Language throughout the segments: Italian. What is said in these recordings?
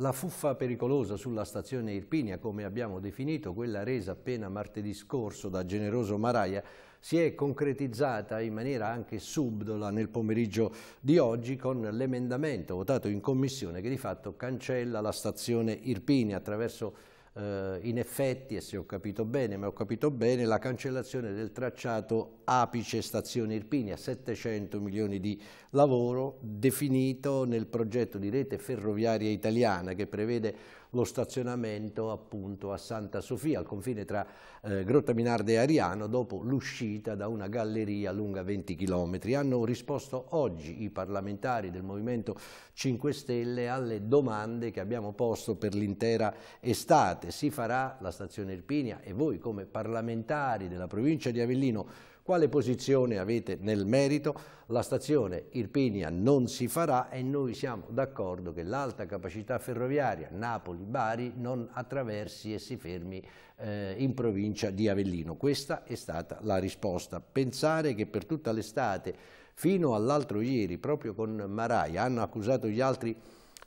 La fuffa pericolosa sulla stazione Irpinia, come abbiamo definito, quella resa appena martedì scorso da Generoso Maraia, si è concretizzata in maniera anche subdola nel pomeriggio di oggi con l'emendamento votato in commissione che di fatto cancella la stazione Irpinia attraverso eh, in effetti, e se ho capito bene, ma ho capito bene, la cancellazione del tracciato Apice Stazione Irpinia, 700 milioni di lavoro, definito nel progetto di rete ferroviaria italiana che prevede lo stazionamento appunto a Santa Sofia, al confine tra eh, Grotta Minarda e Ariano, dopo l'uscita da una galleria lunga 20 km. Hanno risposto oggi i parlamentari del Movimento 5 Stelle alle domande che abbiamo posto per l'intera estate. Si farà la stazione Irpinia e voi come parlamentari della provincia di Avellino quale posizione avete nel merito? La stazione Irpinia non si farà e noi siamo d'accordo che l'alta capacità ferroviaria Napoli-Bari non attraversi e si fermi eh, in provincia di Avellino. Questa è stata la risposta. Pensare che per tutta l'estate, fino all'altro ieri, proprio con Marai, hanno accusato gli altri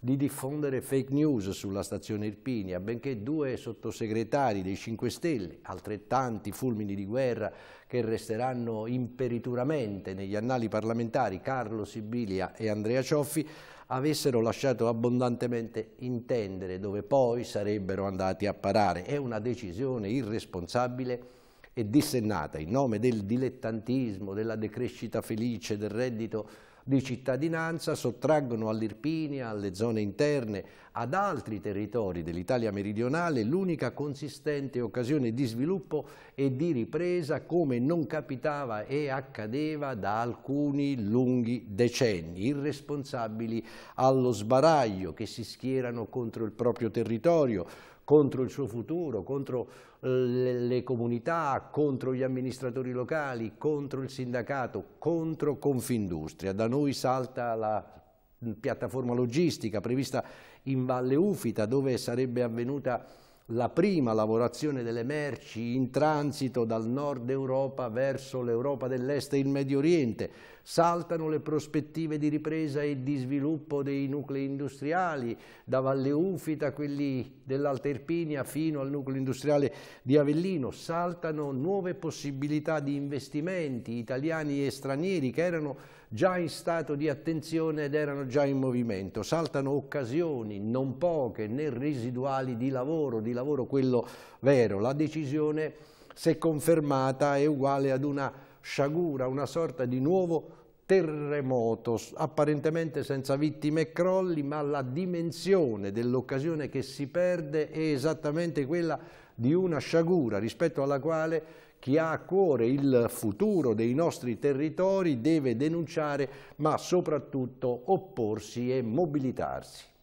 di diffondere fake news sulla stazione Irpinia, benché due sottosegretari dei 5 Stelle, altrettanti fulmini di guerra che resteranno imperituramente negli annali parlamentari Carlo Sibilia e Andrea Cioffi, avessero lasciato abbondantemente intendere dove poi sarebbero andati a parare. È una decisione irresponsabile e dissennata in nome del dilettantismo, della decrescita felice, del reddito di cittadinanza sottraggono all'Irpinia, alle zone interne, ad altri territori dell'Italia meridionale l'unica consistente occasione di sviluppo e di ripresa come non capitava e accadeva da alcuni lunghi decenni. Irresponsabili allo sbaraglio che si schierano contro il proprio territorio, contro il suo futuro, contro eh, le, le comunità, contro gli amministratori locali, contro il sindacato, contro Confindustria. Da noi salta la piattaforma logistica prevista in Valle Ufita dove sarebbe avvenuta la prima lavorazione delle merci in transito dal nord Europa verso l'Europa dell'Est e il Medio Oriente saltano le prospettive di ripresa e di sviluppo dei nuclei industriali, da Valle Ufita, quelli dell'Alta Irpinia, fino al nucleo industriale di Avellino, saltano nuove possibilità di investimenti italiani e stranieri che erano già in stato di attenzione ed erano già in movimento, saltano occasioni non poche né residuali di lavoro, di lavoro quello vero, la decisione se confermata è uguale ad una sciagura, una sorta di nuovo terremoto, apparentemente senza vittime e crolli, ma la dimensione dell'occasione che si perde è esattamente quella di una sciagura rispetto alla quale chi ha a cuore il futuro dei nostri territori deve denunciare, ma soprattutto opporsi e mobilitarsi.